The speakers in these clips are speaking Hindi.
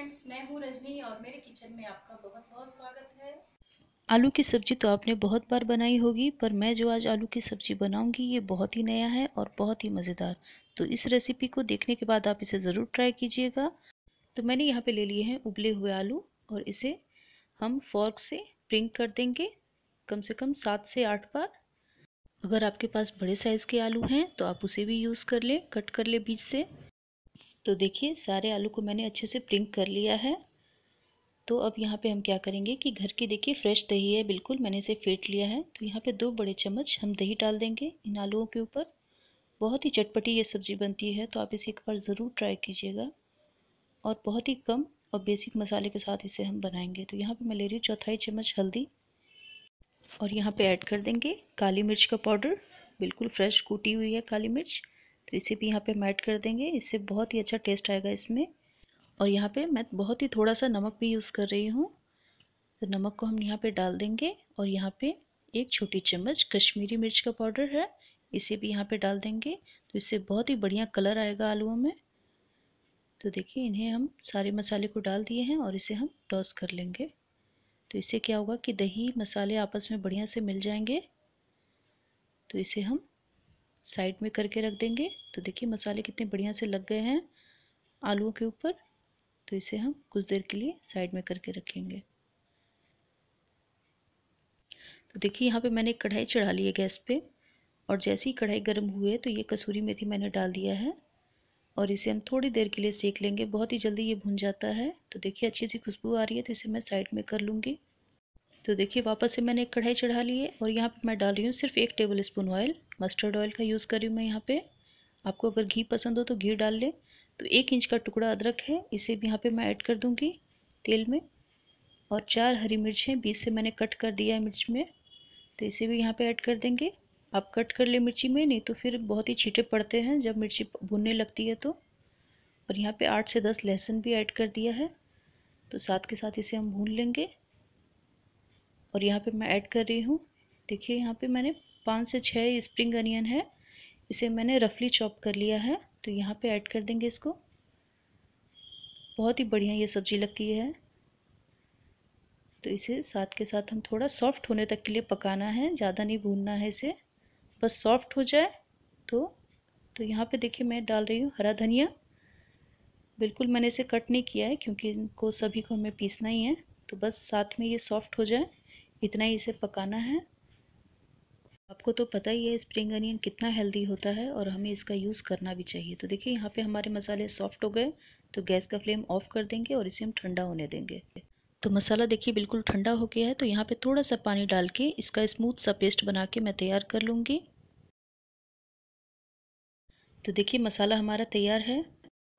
फ्रेंड्स मैं हूं रजनी और मेरे किचन में आपका बहुत बहुत स्वागत है आलू की सब्ज़ी तो आपने बहुत बार बनाई होगी पर मैं जो आज आलू की सब्ज़ी बनाऊंगी ये बहुत ही नया है और बहुत ही मज़ेदार तो इस रेसिपी को देखने के बाद आप इसे ज़रूर ट्राई कीजिएगा तो मैंने यहाँ पे ले लिए हैं उबले हुए आलू और इसे हम फॉर्क से प्रिंक कर देंगे कम से कम सात से आठ बार अगर आपके पास बड़े साइज़ के आलू हैं तो आप उसे भी यूज़ कर लें कट कर लें बीच से तो देखिए सारे आलू को मैंने अच्छे से प्रिंक कर लिया है तो अब यहाँ पे हम क्या करेंगे कि घर की देखिए फ्रेश दही है बिल्कुल मैंने इसे फेंट लिया है तो यहाँ पे दो बड़े चम्मच हम दही डाल देंगे इन आलूओं के ऊपर बहुत ही चटपटी ये सब्ज़ी बनती है तो आप इसे एक बार ज़रूर ट्राई कीजिएगा और बहुत ही कम और बेसिक मसाले के साथ इसे हम बनाएंगे तो यहाँ पर मैं ले रही हूँ चौथाई चम्मच हल्दी और यहाँ पर ऐड कर देंगे काली मिर्च का पाउडर बिल्कुल फ्रेश कूटी हुई है काली मिर्च तो इसे भी यहाँ पे मैट कर देंगे इससे बहुत ही अच्छा टेस्ट आएगा इसमें और यहाँ पे मैं बहुत ही थोड़ा सा नमक भी यूज़ कर रही हूँ तो नमक को हम यहाँ पे डाल देंगे और यहाँ पे एक छोटी चम्मच कश्मीरी मिर्च का पाउडर है इसे भी यहाँ पे डाल देंगे तो इससे बहुत ही बढ़िया कलर आएगा आलूओं में तो देखिए इन्हें हम सारे मसाले को डाल दिए हैं और इसे हम टॉस कर लेंगे तो इससे क्या होगा कि दही मसाले आपस में बढ़िया से मिल जाएंगे तो इसे हम साइड में करके रख देंगे तो देखिए मसाले कितने बढ़िया से लग गए हैं आलूओं के ऊपर तो इसे हम कुछ देर के लिए साइड में करके रखेंगे तो देखिए यहाँ पे मैंने एक कढ़ाई चढ़ा ली है गैस पे और जैसे ही कढ़ाई गर्म हुए तो ये कसूरी मेथी मैंने डाल दिया है और इसे हम थोड़ी देर के लिए सेक लेंगे बहुत ही जल्दी ये भुन जाता है तो देखिए अच्छी सी खुशबू आ रही है तो इसे मैं साइड में कर लूँगी तो देखिए वापस से मैंने एक कढ़ाई चढ़ा ली है और यहाँ पे मैं डाल रही हूँ सिर्फ एक tablespoon oil mustard oil का यूज़ कर रही हूँ मैं यहाँ पे आपको अगर घी पसंद हो तो घी डाल लें तो एक इंच का टुकड़ा अदरक है इसे भी यहाँ पे मैं ऐड कर दूँगी तेल में और चार हरी मिर्चें बीच से मैंने कट कर दिया है मिर्च में तो इसे भी यहाँ पे ऐड कर देंगे आप कट कर ले मिर्ची में नहीं तो फिर बहुत ही छीटे पड़ते हैं जब मिर्ची भुनने लगती है तो और यहाँ पे आठ से दस लहसुन भी ऐड कर दिया है तो साथ के साथ इसे हम भून लेंगे और यहाँ पे मैं ऐड कर रही हूँ देखिए यहाँ पे मैंने पाँच से छः स्प्रिंग अनियन है इसे मैंने रफली चॉप कर लिया है तो यहाँ पे ऐड कर देंगे इसको बहुत ही बढ़िया ये सब्ज़ी लगती है तो इसे साथ के साथ हम थोड़ा सॉफ्ट होने तक के लिए पकाना है ज़्यादा नहीं भूनना है इसे बस सॉफ्ट हो जाए तो तो यहाँ पर देखिए मैं डाल रही हूँ हरा धनिया बिल्कुल मैंने इसे कट नहीं किया है क्योंकि इनको सभी को हमें पीसना ही है तो बस साथ में ये सॉफ्ट हो जाए इतना ही इसे पकाना है आपको तो पता ही है स्प्रिंग अनियन कितना हेल्दी होता है और हमें इसका यूज़ करना भी चाहिए तो देखिए यहाँ पे हमारे मसाले सॉफ्ट हो गए तो गैस का फ्लेम ऑफ कर देंगे और इसे हम ठंडा होने देंगे तो मसाला देखिए बिल्कुल ठंडा हो गया है तो यहाँ पे थोड़ा सा पानी डाल के इसका स्मूथ सा पेस्ट बना के मैं तैयार कर लूँगी तो देखिए मसाला हमारा तैयार है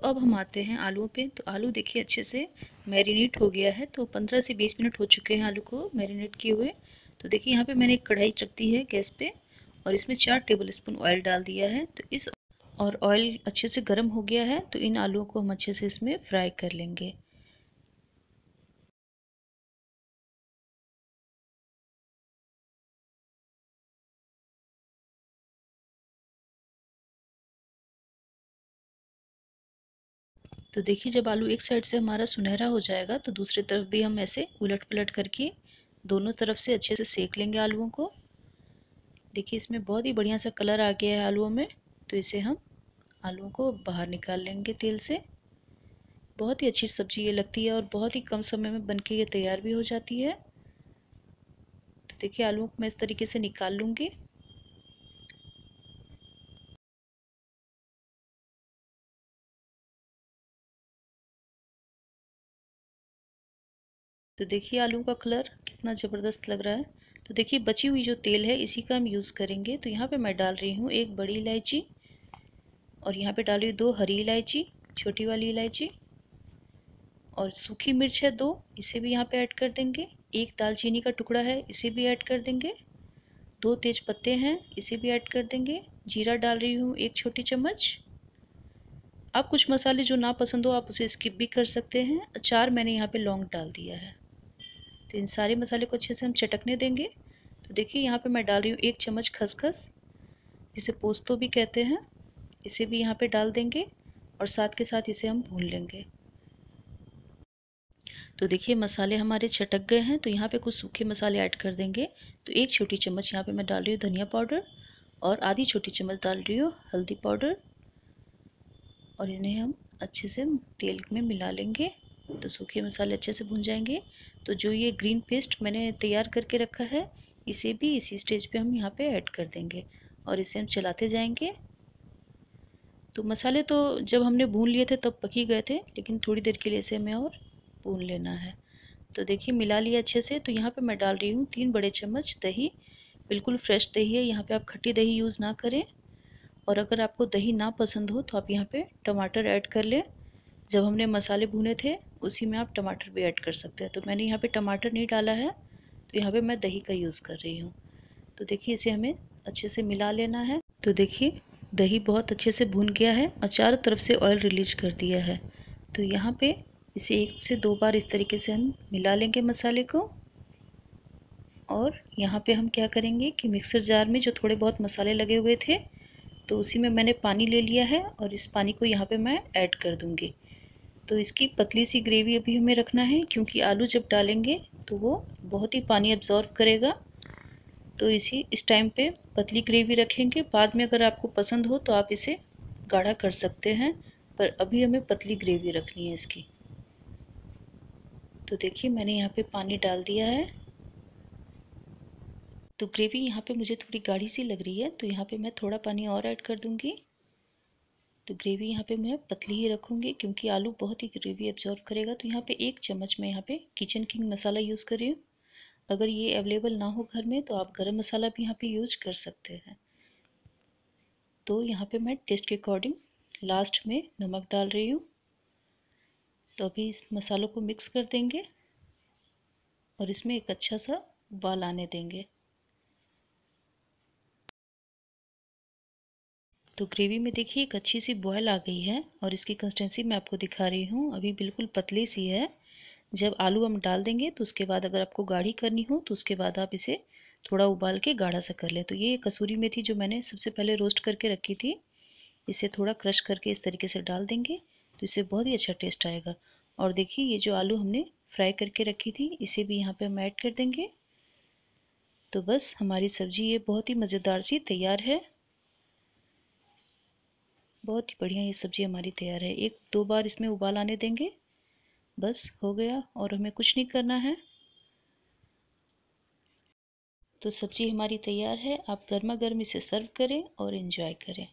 अब हम आते हैं आलूओं पे तो आलू देखिए अच्छे से मैरिनेट हो गया है तो 15 से 20 मिनट हो चुके हैं आलू को मैरिनेट किए हुए तो देखिए यहाँ पे मैंने एक कढ़ाई रख दी है गैस पे और इसमें चार टेबल स्पून ऑयल डाल दिया है तो इस और ऑयल अच्छे से गर्म हो गया है तो इन आलूओं को हम अच्छे से इसमें फ्राई कर लेंगे तो देखिए जब आलू एक साइड से हमारा सुनहरा हो जाएगा तो दूसरी तरफ भी हम ऐसे उलट पलट करके दोनों तरफ से अच्छे से सेक लेंगे आलूओं को देखिए इसमें बहुत ही बढ़िया सा कलर आ गया है आलुओं में तो इसे हम आलूओं को बाहर निकाल लेंगे तेल से बहुत ही अच्छी सब्ज़ी ये लगती है और बहुत ही कम समय में बनके ये तैयार भी हो जाती है तो देखिए आलू को मैं इस तरीके से निकाल लूँगी तो देखिए आलू का कलर कितना ज़बरदस्त लग रहा है तो देखिए बची हुई जो तेल है इसी का हम यूज़ करेंगे तो यहाँ पे मैं डाल रही हूँ एक बड़ी इलायची और यहाँ पे डाल रही हूँ दो हरी इलायची छोटी वाली इलायची और सूखी मिर्च है दो इसे भी यहाँ पे ऐड कर देंगे एक दालचीनी का टुकड़ा है इसे भी ऐड कर देंगे दो तेज पत्ते हैं इसे भी ऐड कर देंगे जीरा डाल रही हूँ एक छोटी चम्मच आप कुछ मसाले जो ना पसंद हो आप उसे स्किप भी कर सकते हैं अचार मैंने यहाँ पे लौंग डाल दिया है तो इन सारे मसाले को अच्छे से हम चटकने देंगे तो देखिए यहाँ पे मैं डाल रही हूँ एक चम्मच खसखस जिसे पोस्तो भी कहते हैं इसे भी यहाँ पे डाल देंगे और साथ के साथ इसे हम भून लेंगे तो देखिए मसाले हमारे चटक गए हैं तो यहाँ पे कुछ सूखे मसाले ऐड कर देंगे तो एक छोटी चम्मच यहाँ पे मैं डाल रही हूँ धनिया पाउडर और आधी छोटी चम्मच डाल रही हूँ हल्दी पाउडर और इन्हें हम अच्छे से तेल में मिला लेंगे तो सूखे मसाले अच्छे से भून जाएंगे तो जो ये ग्रीन पेस्ट मैंने तैयार करके रखा है इसे भी इसी स्टेज पे हम यहाँ पे ऐड कर देंगे और इसे हम चलाते जाएंगे तो मसाले तो जब हमने भून लिए थे तब पकी गए थे लेकिन थोड़ी देर के लिए इसे हमें और भून लेना है तो देखिए मिला लिया अच्छे से तो यहाँ पे मैं डाल रही हूँ तीन बड़े चम्मच दही बिल्कुल फ्रेश दही है यहाँ पे आप खट्टी दही यूज़ ना करें और अगर आपको दही ना पसंद हो तो आप यहाँ पे टमाटर ऐड कर लें जब हमने मसाले भुने थे उसी में आप टमाटर भी ऐड कर सकते हैं तो मैंने यहाँ पे टमाटर नहीं डाला है तो यहाँ पे मैं दही का यूज़ कर रही हूँ तो देखिए इसे हमें अच्छे से मिला लेना है तो देखिए दही बहुत अच्छे से भुन गया है और चारों तरफ से ऑयल रिलीज कर दिया है तो यहाँ पर इसे एक से दो बार इस तरीके से हम मिला लेंगे मसाले को और यहाँ पे हम क्या करेंगे कि मिक्सर जार में जो थोड़े बहुत मसाले लगे हुए थे तो उसी में मैंने पानी ले लिया है और इस पानी को यहाँ पे मैं ऐड कर दूँगी तो इसकी पतली सी ग्रेवी अभी हमें रखना है क्योंकि आलू जब डालेंगे तो वो बहुत ही पानी अब्जॉर्व करेगा तो इसी इस टाइम पे पतली ग्रेवी रखेंगे बाद में अगर आपको पसंद हो तो आप इसे गाढ़ा कर सकते हैं पर अभी हमें पतली ग्रेवी रखनी है इसकी तो देखिए मैंने यहाँ पे पानी डाल दिया है तो ग्रेवी यहाँ पे मुझे थोड़ी गाढ़ी सी लग रही है तो यहाँ पे मैं थोड़ा पानी और ऐड कर दूँगी तो ग्रेवी यहाँ पे मैं पतली ही रखूँगी क्योंकि आलू बहुत ही ग्रेवी एब्जॉर्व करेगा तो यहाँ पे एक चम्मच मैं यहाँ पे किचन किंग मसाला यूज़ कर रही हूँ अगर ये अवेलेबल ना हो घर में तो आप गरम मसाला भी यहाँ पे यूज कर सकते हैं तो यहाँ पे मैं टेस्ट के अकॉर्डिंग लास्ट में नमक डाल रही हूँ तो अभी इस मसालों को मिक्स कर देंगे और इसमें एक अच्छा सा उबाल आने देंगे तो ग्रेवी में देखिए एक अच्छी सी बॉयल आ गई है और इसकी कंसिस्टेंसी मैं आपको दिखा रही हूँ अभी बिल्कुल पतली सी है जब आलू हम डाल देंगे तो उसके बाद अगर आपको गाढ़ी करनी हो तो उसके बाद आप इसे थोड़ा उबाल के गाढ़ा सा कर लें तो ये कसूरी मेथी जो मैंने सबसे पहले रोस्ट करके रखी थी इसे थोड़ा क्रश करके इस तरीके से डाल देंगे तो इसे बहुत ही अच्छा टेस्ट आएगा और देखिए ये जो आलू हमने फ्राई करके रखी थी इसे भी यहाँ पर हम ऐड कर देंगे तो बस हमारी सब्ज़ी ये बहुत ही मज़ेदार सी तैयार है बहुत ही बढ़िया ये सब्ज़ी हमारी तैयार है एक दो बार इसमें उबाल आने देंगे बस हो गया और हमें कुछ नहीं करना है तो सब्ज़ी हमारी तैयार है आप गर्मा गर्म इसे सर्व करें और इन्जॉय करें